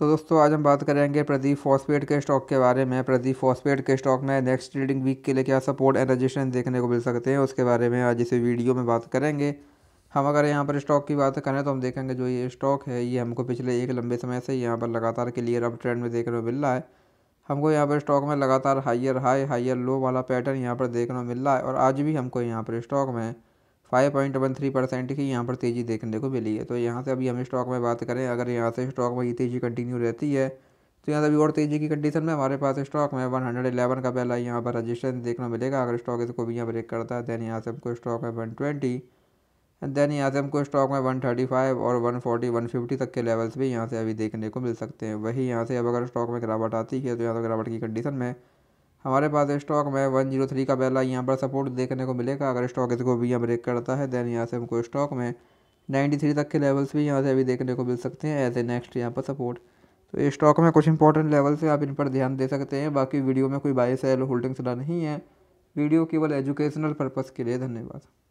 तो दोस्तों आज हम बात करेंगे प्रदीप फॉस्फेट के स्टॉक के बारे में प्रदीप फॉस्फेट के स्टॉक में नेक्स्ट ट्रेडिंग वीक के लिए क्या सपोर्ट एंड देखने को मिल सकते हैं उसके बारे में आज इस वीडियो में बात करेंगे हम अगर यहाँ पर स्टॉक की बात करें तो हम देखेंगे जो ये स्टॉक है ये हमको पिछले एक लंबे समय से यहाँ पर लगातार क्लियर अप ट्रेंड में देखने को मिल रहा है हमको यहाँ पर स्टॉक में लगातार हाइयर हाई हाइयर लो वाला पैटर्न यहाँ पर देखने को मिल रहा है और आज भी हमको यहाँ पर स्टॉक में five point one three percent की यहाँ पर तेज़ी देखने को मिली है तो यहाँ से अभी हम स्टॉक में बात करें अगर यहाँ से स्टॉक में ये तेज़ी कंटिन्यू रहती है तो यहाँ से अभी और तेज़ी की कंडीशन में हमारे पास स्टॉक में वन हंड्रेड एलेवन का पहला यहाँ पर रजिस्ट्रेंस देखने को मिलेगा अगर स्टॉक इसको भी यहाँ ब्रेक करता है देन यहाँ से हमको स्टॉक में वन ट्वेंटी एंड देन यहाँ से हमको स्टॉक में वन थर्टी फाइव और वन फोर्टी वन फिफ्टी तक के लेवल्स भी यहाँ से अभी देखने को मिल सकते हैं वही यहाँ से अब अगर स्टॉक में गिरावट आती है तो यहाँ से गिरावट की कंडीशन में हमारे पास स्टॉक में वन जीरो थ्री का पहला यहाँ पर सपोर्ट देखने को मिलेगा अगर स्टॉक इसको भी यहाँ ब्रेक करता है देन यहाँ से हमको स्टॉक में नाइन्टी थ्री तक के लेवल्स भी यहाँ से अभी देखने को मिल सकते हैं एज ए नेक्स्ट यहाँ पर सपोर्ट तो स्टॉक में कुछ इंपॉर्टेंट लेवल्स हैं आप इन पर ध्यान दे सकते हैं बाकी वीडियो में कोई बाय सेल होल्डिंग्स ना नहीं है वीडियो केवल एजुकेशनल पर्पज़ के लिए धन्यवाद